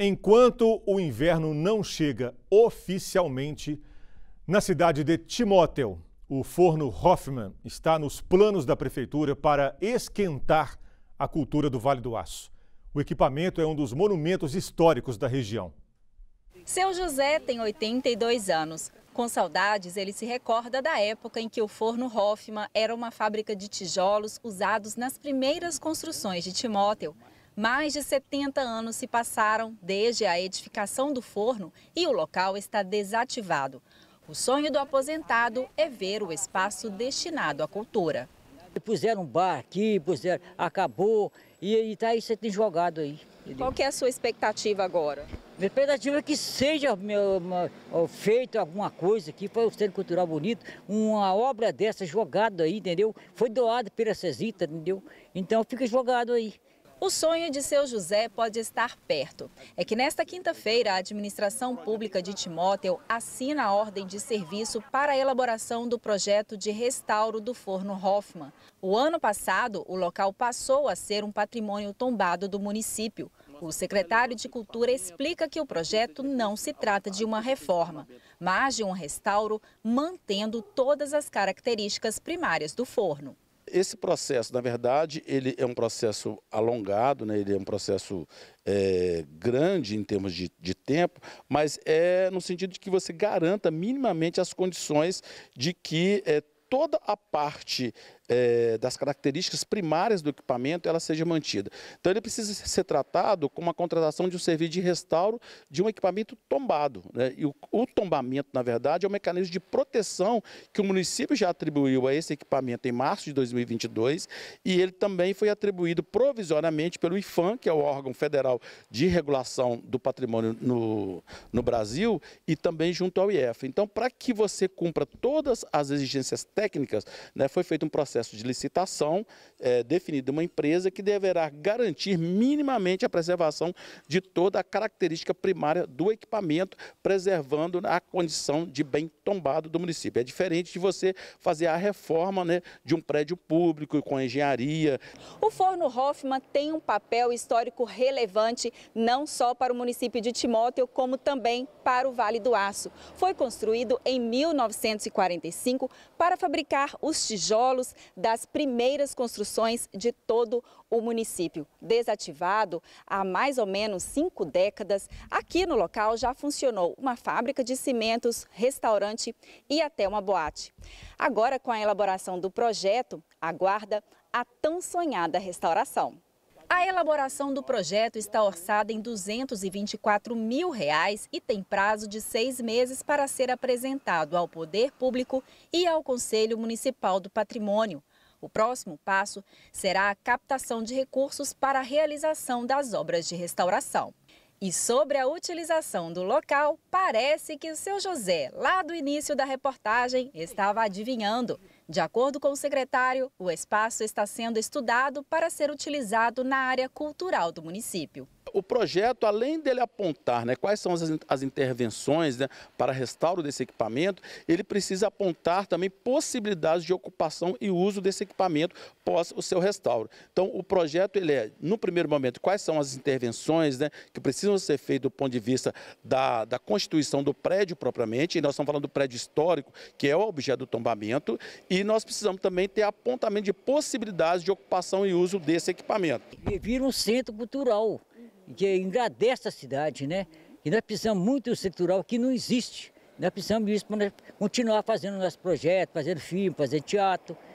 Enquanto o inverno não chega oficialmente, na cidade de Timóteo, o forno Hoffman está nos planos da prefeitura para esquentar a cultura do Vale do Aço. O equipamento é um dos monumentos históricos da região. Seu José tem 82 anos. Com saudades, ele se recorda da época em que o forno Hoffman era uma fábrica de tijolos usados nas primeiras construções de Timóteo. Mais de 70 anos se passaram desde a edificação do forno e o local está desativado. O sonho do aposentado é ver o espaço destinado à cultura. Puseram um bar aqui, puseram, acabou, e, está aí, você tem jogado aí. Qual que é a sua expectativa agora? Minha expectativa é que seja meu, meu, feito alguma coisa aqui para o Centro Cultural Bonito, uma obra dessa jogada aí, entendeu? Foi doada pela Cesita, entendeu? Então fica jogado aí. O sonho de seu José pode estar perto. É que nesta quinta-feira, a administração pública de Timóteo assina a ordem de serviço para a elaboração do projeto de restauro do forno Hoffman. O ano passado, o local passou a ser um patrimônio tombado do município. O secretário de Cultura explica que o projeto não se trata de uma reforma, mas de um restauro mantendo todas as características primárias do forno. Esse processo, na verdade, ele é um processo alongado, né? ele é um processo é, grande em termos de, de, tempo, mas é no sentido de que você garanta minimamente as condições de que é, toda a parte é, das características primárias do equipamento ela seja mantida. Então ele precisa ser tratado como a contratação de um serviço de restauro de um equipamento tombado. Né? E o, o, tombamento, na verdade, é um mecanismo de proteção que o município já atribuiu a esse equipamento em março de 2022 e ele também foi atribuído provisoriamente pelo IFAM, que é o órgão federal de regulação do patrimônio no, no Brasil, e também junto ao IEF. Então, para que você cumpra todas as exigências técnicas, né, foi feito um processo processo de licitação é, definido uma empresa que deverá garantir minimamente a preservação de toda a característica primária do equipamento, preservando a condição de bem tombado do município. É diferente de você fazer a reforma né, de um prédio público com engenharia. O Forno Hoffman tem um papel histórico relevante não só para o município de Timóteo, como também para o Vale do Aço. Foi construído em 1945 para fabricar os tijolos das primeiras construções de todo o município. Desativado há mais ou menos cinco décadas, aqui no local já funcionou uma fábrica de cimentos, restaurante e até uma boate. Agora, com a elaboração do projeto, aguarda a tão sonhada restauração. A elaboração do projeto está orçada em 224 mil reais e tem prazo de seis meses para ser apresentado ao Poder Público e ao Conselho Municipal do Patrimônio. O próximo passo será a captação de recursos para a realização das obras de restauração. E sobre a utilização do local, parece que o seu José, lá do início da reportagem, estava adivinhando. De acordo com o secretário, o espaço está sendo estudado para ser utilizado na área cultural do município o projeto, além dele apontar né, quais são as, as intervenções né, para restauro desse equipamento, ele precisa apontar também possibilidades de ocupação e uso desse equipamento após o seu restauro. Então, o projeto, ele é, no primeiro momento, quais são as intervenções né, que precisam ser feitas do ponto de vista da, da constituição do prédio propriamente, e nós estamos falando do prédio histórico, que é o objeto do tombamento, e nós precisamos também ter apontamento de possibilidades de ocupação e uso desse equipamento. E vira um centro cultural que agradece a cidade, né? E nós precisamos muito do cultural que não existe. Nós precisamos disso para continuar fazendo nossos projetos, fazendo filme, fazendo teatro.